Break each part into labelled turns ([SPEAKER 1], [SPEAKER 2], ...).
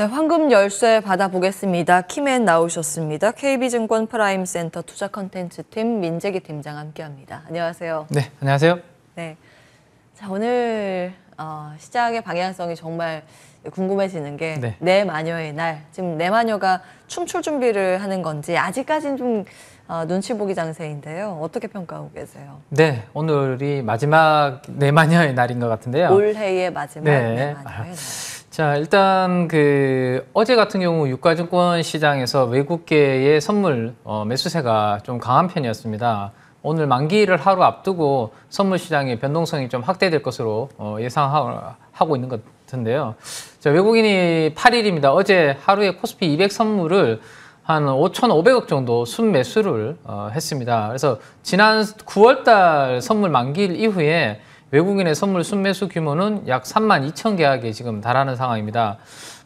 [SPEAKER 1] 네, 황금 열쇠 받아보겠습니다. 키맨 나오셨습니다. KB증권 프라임센터 투자 컨텐츠팀 민재기 팀장 함께합니다. 안녕하세요.
[SPEAKER 2] 네, 안녕하세요.
[SPEAKER 1] 네, 자 오늘 어, 시작의 방향성이 정말 궁금해지는 게내 네. 마녀의 날. 지금 내 마녀가 춤출 준비를 하는 건지 아직까지는 좀 어, 눈치 보기 장세인데요. 어떻게 평가하고 계세요?
[SPEAKER 2] 네, 오늘이 마지막 내 마녀의 날인 것 같은데요. 올해의
[SPEAKER 1] 마지막 네. 내 마녀의 날. 아,
[SPEAKER 2] 자, 일단 그 어제 같은 경우 유가증권 시장에서 외국계의 선물 어, 매수세가 좀 강한 편이었습니다. 오늘 만기를 하루 앞두고 선물 시장의 변동성이 좀 확대될 것으로 어, 예상하고 있는 것 같은데요. 자, 외국인이 8일입니다. 어제 하루에 코스피 200 선물을 한 5,500억 정도 순매수를 어, 했습니다. 그래서 지난 9월 달 선물 만기 일 이후에 외국인의 선물 순매수 규모는 약 3만 2천 계약에 지금 달하는 상황입니다.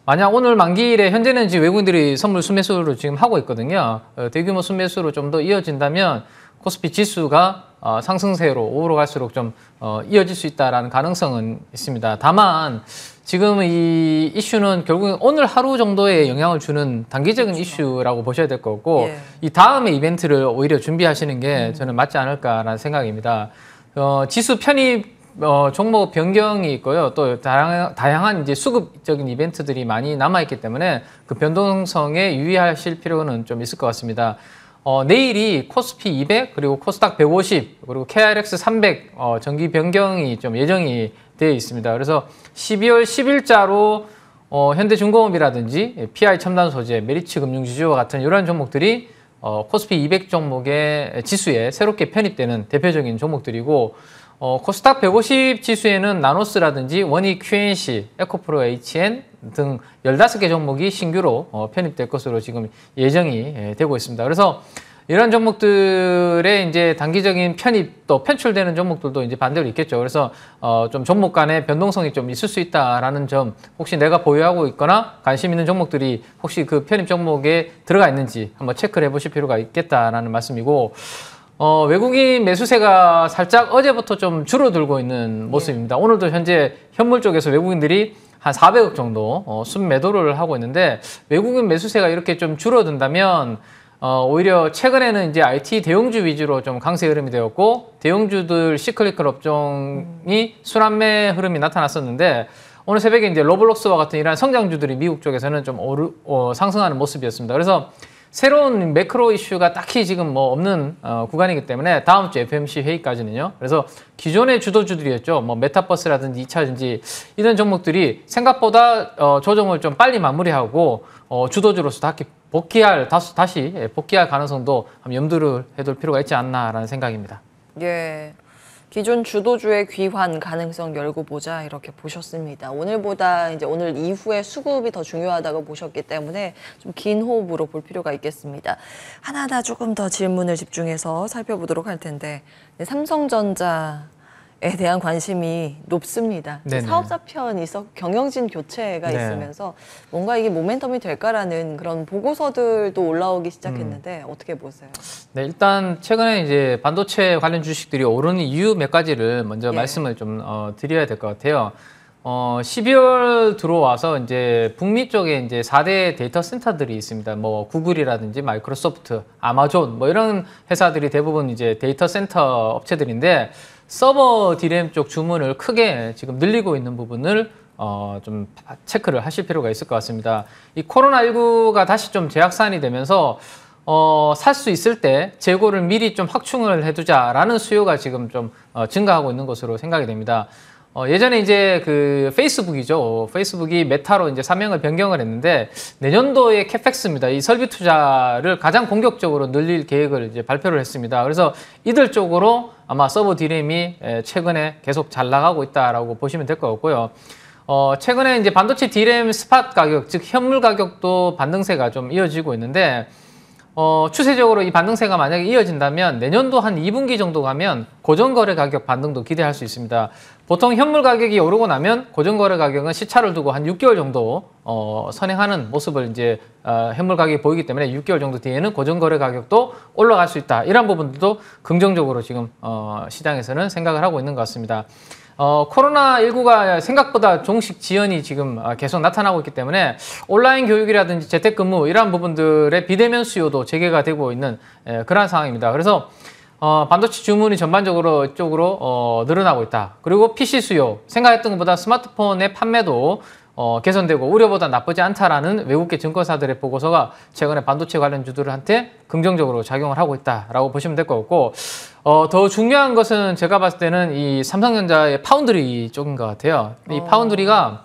[SPEAKER 2] 만약 오늘 만기일에 현재는 지금 외국인들이 선물 순매수를 지금 하고 있거든요. 어, 대규모 순매수로 좀 더 이어진다면 코스피 지수가 어, 상승세로 오후 갈수록 좀 어, 이어질 수있다는 가능성은 있습니다. 다만 지금 이 이슈는 결국 오늘 하루 정도의 영향을 주는 단기적인 그렇죠. 이슈라고 보셔야 될 거고 예. 이 다음에 이벤트를 오히려 준비하시는 게 저는 맞지 않을까라는 생각입니다. 어, 지수 편입 어, 종목 변경이 있고요. 또 다양, 한 이제 수급적인 이벤트들이 많이 남아있기 때문에 그 변동성에 유의하실 필요는 좀 있을 것 같습니다. 어, 내일이 코스피 200 그리고 코스닥 150 그리고 KRX 300 어, 정기 변경이 좀 예정이 되어 있습니다. 그래서 12월 10일자로 어, 현대중공업이라든지 PI 예, 첨단 소재, 메리츠 금융지주와 같은 이런 종목들이 어, 코스피 200 종목의 지수에 새롭게 편입되는 대표적인 종목들이고 어, 코스닥 150 지수에는 나노스라든지 원이 QNC, 에코프로 HN 등 15개 종목이 신규로 어, 편입될 것으로 지금 예정이 예, 되고 있습니다. 그래서 이런 종목들의 이제 단기적인 편입 또 편출되는 종목들도 이제 반대로 있겠죠. 그래서 어, 좀 종목 간의 변동성이 좀 있을 수 있다라는 점 혹시 내가 보유하고 있거나 관심 있는 종목들이 혹시 그 편입 종목에 들어가 있는지 한번 체크를 해보실 필요가 있겠다라는 말씀이고 어, 외국인 매수세가 살짝 어제부터 좀 줄어들고 있는 예. 모습입니다. 네. 오늘도 현재 현물 쪽에서 외국인들이 한 400억 정도 어, 순매도를 하고 있는데 외국인 매수세가 이렇게 좀 줄어든다면 어, 오히려 최근에는 이제 IT 대용주 위주로 좀 강세 흐름이 되었고 대용주들 시클리컬 업종이 순환매 흐름이 나타났었는데 오늘 새벽에 이제 로블록스와 같은 이러한 성장주들이 미국 쪽에서는 좀 오르, 어, 상승하는 모습이었습니다. 그래서 새로운 매크로 이슈가 딱히 지금 뭐 없는 어, 구간이기 때문에 다음 주 FMC 회의까지는요. 그래서 기존의 주도주들이었죠. 뭐 메타버스라든지 이차전지 이런 종목들이 생각보다 어, 조정을 좀 빨리 마무리하고 어, 주도주로서 다 복귀할 다시, 다시 예, 복귀할 가능성도 염두를 해둘 필요가 있지 않나라는 생각입니다.
[SPEAKER 1] 예. 기존 주도주의 귀환 가능성 열고 보자 이렇게 보셨습니다. 오늘보다 이제 오늘 이후에 수급이 더 중요하다고 보셨기 때문에 좀 긴 호흡으로 볼 필요가 있겠습니다. 하나하나 조금 더 질문을 집중해서 살펴보도록 할 텐데 삼성전자 에 대한 관심이 높습니다. 네네. 사업자 편 있어 경영진 교체가 네. 있으면서 뭔가 이게 모멘텀이 될까라는 그런 보고서들도 올라오기 시작했는데 음. 어떻게 보세요?
[SPEAKER 2] 네, 일단 최근에 이제 반도체 관련 주식들이 오르는 이유 몇 가지를 먼저 예. 말씀을 좀 어, 드려야 될 것 같아요. 어, 12월 들어와서 이제 북미 쪽에 이제 4대 데이터 센터들이 있습니다. 뭐 구글이라든지 마이크로소프트, 아마존 뭐 이런 회사들이 대부분 이제 데이터 센터 업체들인데 서버 디램 쪽 주문을 크게 지금 늘리고 있는 부분을 어, 좀 체크를 하실 필요가 있을 것 같습니다. 이 코로나19가 다시 좀 재확산이 되면서 어, 살 수 있을 때 재고를 미리 좀 확충을 해두자라는 수요가 지금 좀 어, 증가하고 있는 것으로 생각이 됩니다. 어, 예전에 이제 그 페이스북이죠. 어, 페이스북이 메타로 이제 사명을 변경을 했는데 내년도에 캐펙스입니다. 이 설비 투자를 가장 공격적으로 늘릴 계획을 이제 발표를 했습니다. 그래서 이들 쪽으로 아마 서브 디램이 예, 최근에 계속 잘 나가고 있다라고 보시면 될 것 같고요. 어, 최근에 이제 반도체 디램 스팟 가격, 즉 현물 가격도 반등세가 좀 이어지고 있는데 어, 추세적으로 이 반등세가 만약에 이어진다면 내년도 한 2분기 정도 가면 고정거래 가격 반등도 기대할 수 있습니다. 보통 현물 가격이 오르고 나면 고정거래 가격은 시차를 두고 한 6개월 정도 어, 선행하는 모습을 이제 어, 현물 가격이 보이기 때문에 6개월 정도 뒤에는 고정거래 가격도 올라갈 수 있다. 이런 부분들도 긍정적으로 지금 어, 시장에서는 생각을 하고 있는 것 같습니다. 어, 코로나19가 생각보다 종식 지연이 지금 아, 계속 나타나고 있기 때문에 온라인 교육이라든지 재택근무 이러한 부분들의 비대면 수요도 재개가 되고 있는 에, 예, 그러한 상황입니다. 그래서 어, 반도체 주문이 전반적으로 쪽으로 어, 늘어나고 있다. 그리고 PC 수요, 생각했던 것보다 스마트폰의 판매도 어, 개선되고 우려보다 나쁘지 않다라는 외국계 증권사들의 보고서가 최근에 반도체 관련 주들한테 긍정적으로 작용을 하고 있다라고 보시면 될 것 같고 어, 더 중요한 것은 제가 봤을 때는 이 삼성전자의 파운드리 쪽인 것 같아요. 이 어. 파운드리가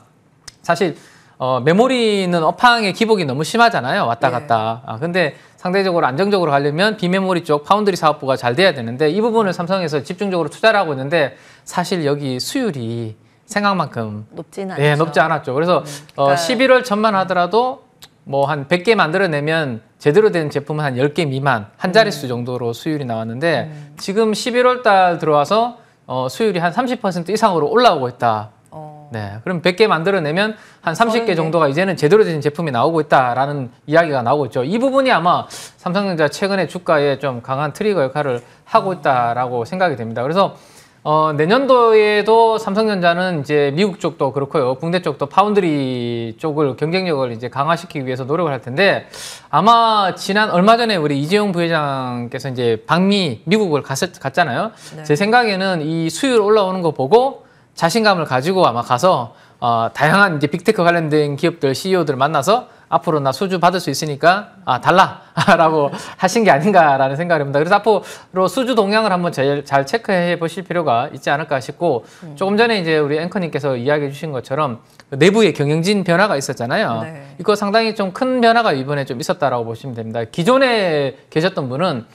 [SPEAKER 2] 사실 어, 메모리는 업황의 기복이 너무 심하잖아요. 왔다 예. 갔다. 예. 아, 근데 상대적으로 안정적으로 가려면 비메모리 쪽 파운드리 사업부가 잘 돼야 되는데 이 부분을 삼성에서 집중적으로 투자를 하고 있는데 사실 여기 수율이 생각만큼
[SPEAKER 1] 높지는 예, 않죠. 예,
[SPEAKER 2] 높지 않았죠. 그래서 음, 어, 그러니까... 어, 11월 전만 하더라도 뭐 한 100개 만들어내면 제대로 된 제품은 한1열개 미만 한 자릿수 음. 정도로 수율이 나왔는데 음. 지금 11월 달 들어와서 어, 수율이 한 30% 이상으로 올라오고 있다. 어. 네, 그럼 100개 만들어내면 한 30개 정도가 이제는 제대로 된 제품이 나오고 있다라는 이야기가 나오고 있죠. 이 부분이 아마 삼성전자 최근에 주가에 좀 강한 트리거 역할을 하고 아. 있다라고 생각이 됩니다. 그래서 어, 내년도에도 삼성전자는 이제 미국 쪽도 그렇고요. 국내 쪽도 파운드리 쪽을 경쟁력을 이제 강화시키기 위해서 노력을 할 텐데 아마 지난 얼마 전에 우리 이재용 부회장께서 이제 방미 미국을 갔, 갔잖아요. 네. 제 생각에는 이 수율 올라오는 거 보고 자신감을 가지고 아마 가서 어, 다양한 이제 빅테크 관련된 기업들 CEO들을 만나서 앞으로 나 수주 받을 수 있으니까 아 달라라고 하신 게 아닌가라는 생각이 듭니다. 그래서 앞으로 수주 동향을 한번 제일 잘 체크해 보실 필요가 있지 않을까 싶고 음. 조금 전에 이제 우리 앵커님께서 이야기해 주신 것처럼 그 내부의 경영진 변화가 있었잖아요. 네. 이거 상당히 좀 큰 변화가 이번에 좀 있었다라고 보시면 됩니다. 기존에 계셨던 분은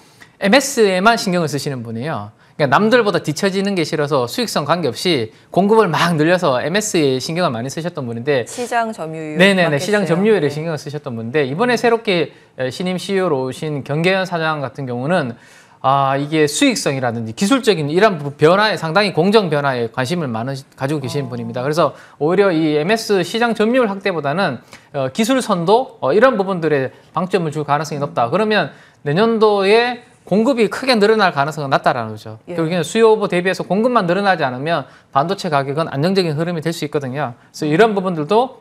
[SPEAKER 2] MS에만 신경을 쓰시는 분이에요. 그러니까 남들보다 뒤처지는 게 싫어서 수익성 관계없이 공급을 막 늘려서 MS에 신경을 많이 쓰셨던 분인데 시장
[SPEAKER 1] 점유율 네네네 시장
[SPEAKER 2] 점유율에 네. 신경을 쓰셨던 분인데 이번에 새롭게 신임 CEO로 오신 경계현 사장 같은 경우는 아 이게 수익성이라든지 기술적인 이런 변화에 상당히 공정 변화에 관심을 많이 가지고 계신 어. 분입니다. 그래서 오히려 이 MS 시장 점유율 확대보다는 어, 기술 선도 어, 이런 부분들에 방점을 줄 가능성이 높다. 그러면 내년도에 공급이 크게 늘어날 가능성은 낮다라는 거죠. 예. 결국에는 수요보 오 대비해서 공급만 늘어나지 않으면 반도체 가격은 안정적인 흐름이 될 수 있거든요. 그래서 이런 부분들도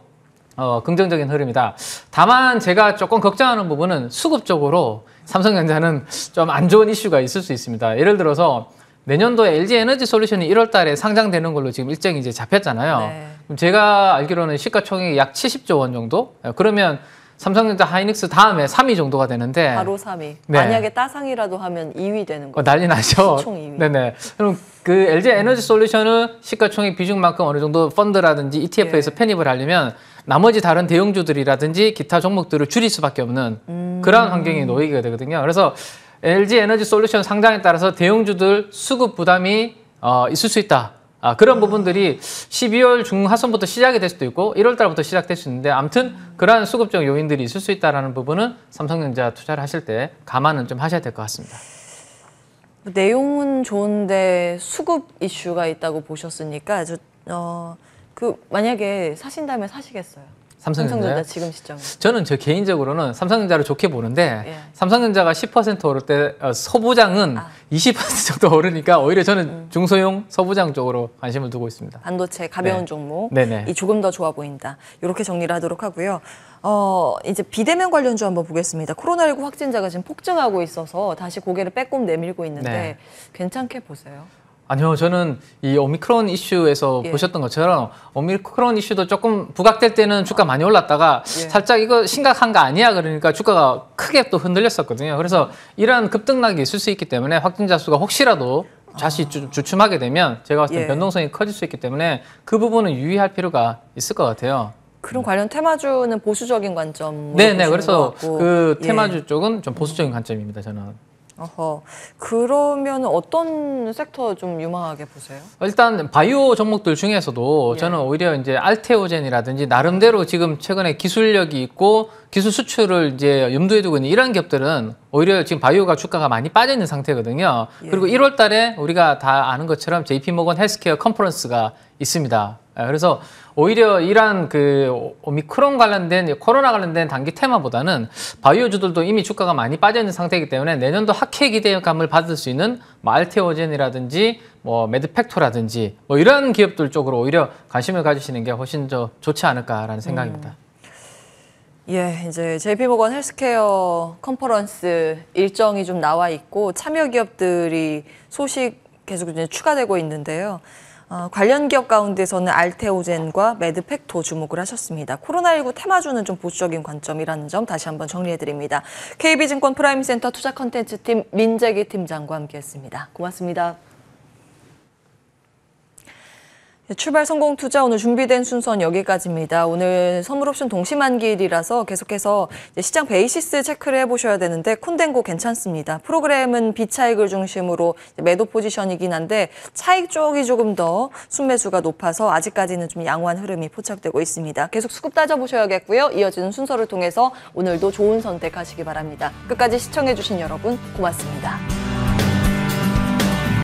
[SPEAKER 2] 어, 긍정적인 흐름이다. 다만 제가 조금 걱정하는 부분은 수급 적으로 삼성전자는 좀 안 좋은 이슈가 있을 수 있습니다. 예를 들어서 내년도에 LG 에너지 솔루션이 1월 달에 상장되는 걸로 지금 일정이 이제 잡혔잖아요. 네. 제가 알기로는 시가총액이 약 70조 원 정도? 그러면 삼성전자 하이닉스 다음에 3위 정도가 되는데 바로
[SPEAKER 1] 3위. 네. 만약에 따상이라도 하면 2위 되는 거 어,
[SPEAKER 2] 난리 나죠. 시총 2위. 네네. 그럼 그 LG 에너지 솔루션은 시가총액 비중만큼 어느 정도 펀드라든지 ETF에서 네. 편입을 하려면 나머지 다른 대형주들이라든지 기타 종목들을 줄일 수밖에 없는 음... 그러한 환경이 놓이게 되거든요. 그래서 LG 에너지 솔루션 상장에 따라서 대형주들 수급 부담이 어, 있을 수 있다. 아, 그런 부분들이 12월 중하순부터 시작이 될 수도 있고 1월 달부터 시작될 수 있는데 아무튼 그러한 수급적 요인들이 있을 수 있다는 부분은 삼성전자 투자를 하실 때 감안은 좀 하셔야 될 것 같습니다.
[SPEAKER 1] 내용은 좋은데 수급 이슈가 있다고 보셨으니까 저, 어, 그 만약에 사신다면 사시겠어요? 삼성전자, 삼성전자 지금 시점.
[SPEAKER 2] 저는 저 개인적으로는 삼성전자를 좋게 보는데 예. 삼성전자가 10% 오를 때 어, 소부장은 아. 20% 정도 오르니까 오히려 저는 음. 중소형 소부장 쪽으로 관심을 두고 있습니다.
[SPEAKER 1] 반도체 가벼운 네. 종목 네네. 이 조금 더 좋아 보인다. 이렇게 정리를 하도록 하고요. 어, 이제 비대면 관련주 한번 보겠습니다. 코로나19 확진자가 지금 폭증하고 있어서 다시 고개를 빼꼼 내밀고 있는데 네. 괜찮게 보세요.
[SPEAKER 2] 아니요, 저는 이 오미크론 이슈에서 예. 보셨던 것처럼 오미크론 이슈도 조금 부각될 때는 주가 많이 올랐다가 예. 살짝 이거 심각한 거 아니야 그러니까 주가가 크게 또 흔들렸었거든요. 그래서 이러한 급등락이 있을 수 있기 때문에 확진자 수가 혹시라도 다시 아. 주, 주춤하게 되면 제가 봤을 때 예. 변동성이 커질 수 있기 때문에 그 부분은 유의할 필요가 있을 것 같아요.
[SPEAKER 1] 그럼 관련 테마주는 보수적인 관점. 네, 네. 그래서 그 예. 테마주 예.
[SPEAKER 2] 쪽은 좀 보수적인 관점입니다. 저는.
[SPEAKER 1] 어허. 그러면 어떤 섹터 좀 유망하게 보세요?
[SPEAKER 2] 일단 바이오 종목들 중에서도 예. 저는 오히려 이제 알테오젠이라든지 나름대로 지금 최근에 기술력이 있고 기술 수출을 이제 염두에 두고 있는 이런 기업들은 오히려 지금 바이오가 주가가 많이 빠져 있는 상태거든요. 예. 그리고 1월 달에 우리가 다 아는 것처럼 JP 모건 헬스케어 컨퍼런스가 있습니다. 아, 그래서 오히려 이러한 그 오미크론 관련된 코로나 관련된 단기 테마보다는 바이오주들도 이미 주가가 많이 빠져있는 상태이기 때문에 내년도 학회 기대감을 받을 수 있는 말테오젠이라든지뭐 메드팩토라든지 뭐 이런 기업들 쪽으로 오히려 관심을 가지시는 게 훨씬 더 좋지 않을까라는 음. 생각입니다. 음.
[SPEAKER 1] 예, 이제 JP모건 헬스케어 컨퍼런스 일정이 좀 나와 있고 참여 기업들이 소식 계속 이제 추가되고 있는데요. 어, 관련 기업 가운데서는 알테오젠과 매드팩토 주목을 하셨습니다. 코로나19 테마주는 좀 보수적인 관점이라는 점 다시 한번 정리해드립니다. KB증권 프라임센터 투자 컨텐츠팀 민재기 팀장과 함께했습니다. 고맙습니다. 네, 출발 성공 투자 오늘 준비된 순서는 여기까지입니다. 오늘 선물옵션 동시만기일이라서 계속해서 시장 베이시스 체크를 해보셔야 되는데 콘덴고 괜찮습니다. 프로그램은 비차익을 중심으로 매도 포지션이긴 한데 차익 쪽이 조금 더 순매수가 높아서 아직까지는 좀 양호한 흐름이 포착되고 있습니다. 계속 수급 따져보셔야겠고요. 이어지는 순서를 통해서 오늘도 좋은 선택하시기 바랍니다. 끝까지 시청해주신 여러분 고맙습니다.